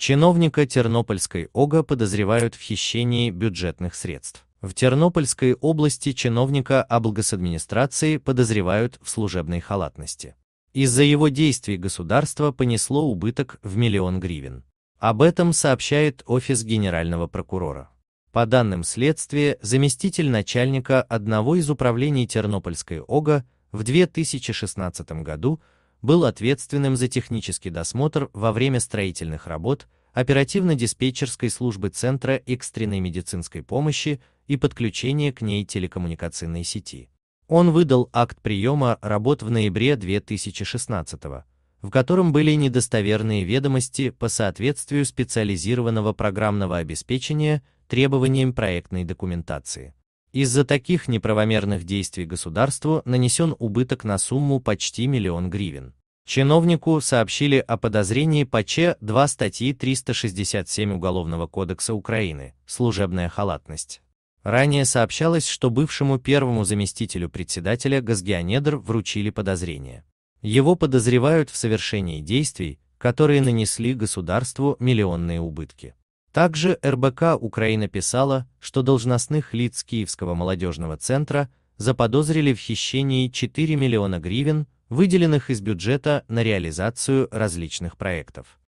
Чиновника Тернопольской ОГА подозревают в хищении бюджетных средств. В Тернопольской области чиновника облгосадминистрации подозревают в служебной халатности. Из-за его действий государство понесло убыток в миллион гривен. Об этом сообщает офис генерального прокурора. По данным следствия, заместитель начальника одного из управлений Тернопольской ОГА в 2016 году был ответственным за технический досмотр во время строительных работ оперативно-диспетчерской службы Центра экстренной медицинской помощи и подключение к ней телекоммуникационной сети. Он выдал акт приема работ в ноябре 2016 в котором были недостоверные ведомости по соответствию специализированного программного обеспечения требованиям проектной документации. Из-за таких неправомерных действий государству нанесен убыток на сумму почти миллион гривен. Чиновнику сообщили о подозрении по Ч-2 статьи 367 Уголовного кодекса Украины «Служебная халатность». Ранее сообщалось, что бывшему первому заместителю председателя Газгеонедр вручили подозрение. Его подозревают в совершении действий, которые нанесли государству миллионные убытки. Также РБК Украина писала, что должностных лиц Киевского молодежного центра заподозрили в хищении 4 миллиона гривен, выделенных из бюджета на реализацию различных проектов.